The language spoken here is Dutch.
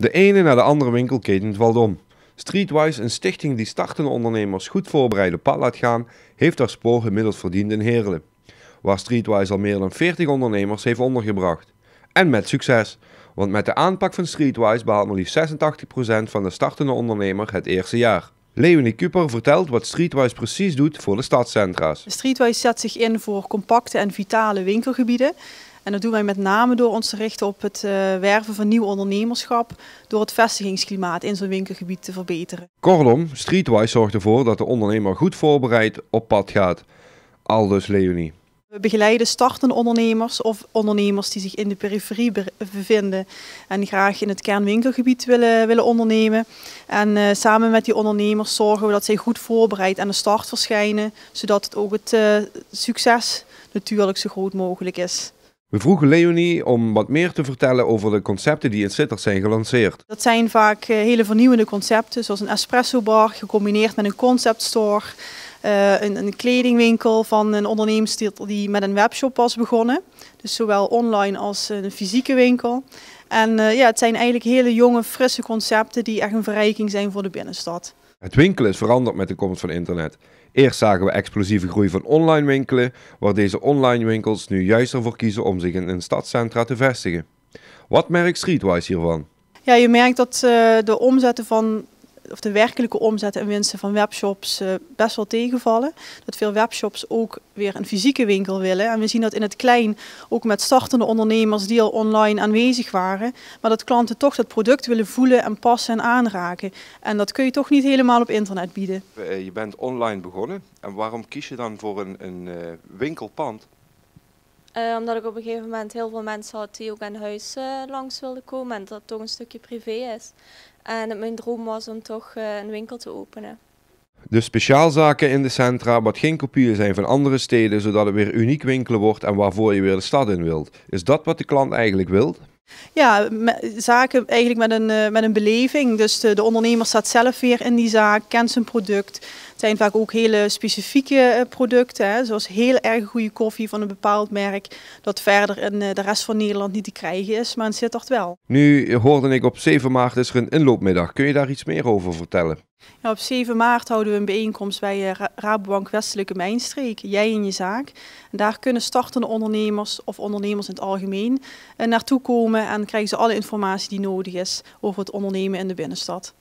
De ene naar de andere winkelketen valt om. Streetwise, een stichting die startende ondernemers goed voorbereide pad laat gaan, heeft haar spoor gemiddeld verdiend in Heerlen. Waar Streetwise al meer dan 40 ondernemers heeft ondergebracht. En met succes, want met de aanpak van Streetwise behaalt maar liefst 86% van de startende ondernemer het eerste jaar. Leonie Kuper vertelt wat Streetwise precies doet voor de stadcentra's. Streetwise zet zich in voor compacte en vitale winkelgebieden. En dat doen wij met name door ons te richten op het eh, werven van nieuw ondernemerschap, door het vestigingsklimaat in zo'n winkelgebied te verbeteren. Kortom, Streetwise zorgt ervoor dat de ondernemer goed voorbereid op pad gaat. Aldus Leonie. We begeleiden startende ondernemers of ondernemers die zich in de periferie bevinden en graag in het kernwinkelgebied willen, willen ondernemen. En eh, samen met die ondernemers zorgen we dat zij goed voorbereid aan de start verschijnen, zodat het ook het eh, succes natuurlijk zo groot mogelijk is. We vroegen Leonie om wat meer te vertellen over de concepten die in Sitters zijn gelanceerd. Dat zijn vaak eh, hele vernieuwende concepten, zoals een espresso bar gecombineerd met een concept store. Eh, een, een, kledingwinkel van een onderneemster die met een webshop was begonnen. Dus zowel online als een fysieke winkel. En eh, ja, het zijn eigenlijk hele jonge, frisse concepten die echt een verrijking zijn voor de binnenstad. Het winkelen is veranderd met de komst van internet. Eerst zagen we explosieve groei van online winkelen, waar deze online winkels nu juist ervoor kiezen om zich in een stadscentra te vestigen. Wat merkt Streetwise hiervan? Ja, je merkt dat eh, de omzetten van of de werkelijke omzet en winsten van webshops eh, best wel tegenvallen. Dat veel webshops ook weer een fysieke winkel willen. En we zien dat in het klein ook met startende ondernemers die al online aanwezig waren. Maar dat klanten toch dat product willen voelen en passen en aanraken. En dat kun je toch niet helemaal op internet bieden. Eh, je bent online begonnen. En waarom kies je dan voor een, een eh, winkelpand eh, omdat ik op een gegeven moment heel veel mensen had die ook aan huis eh, langs wilden komen en dat het toch een stukje privé is. En mijn droom was om toch eh, een winkel te openen. De speciaalzaken in de centra, wat geen kopieën zijn van andere steden, zodat het weer uniek winkelen wordt en waarvoor je weer de stad in wilt. Is dat wat de klant eigenlijk wil? Ja, zaken eigenlijk met een, eh, met een beleving. Dus de, ondernemer staat zelf weer in die zaak, kent zijn product. Het zijn vaak ook hele specifieke eh, producten, hè, zoals heel erg goede koffie van een bepaald merk, dat verder in eh, de rest van Nederland niet te krijgen is, maar in Sittard wel. Nu hoorde ik op 7 maart is een inloopmiddag. Kun je daar iets meer over vertellen? op 7 maart houden we een bijeenkomst bij eh, Rabobank Westelijke Mijnstreek, Jij in je zaak. daar kunnen startende ondernemers of ondernemers in het algemeen eh, naartoe komen en krijgen ze alle informatie die nodig is over het ondernemen in de binnenstad.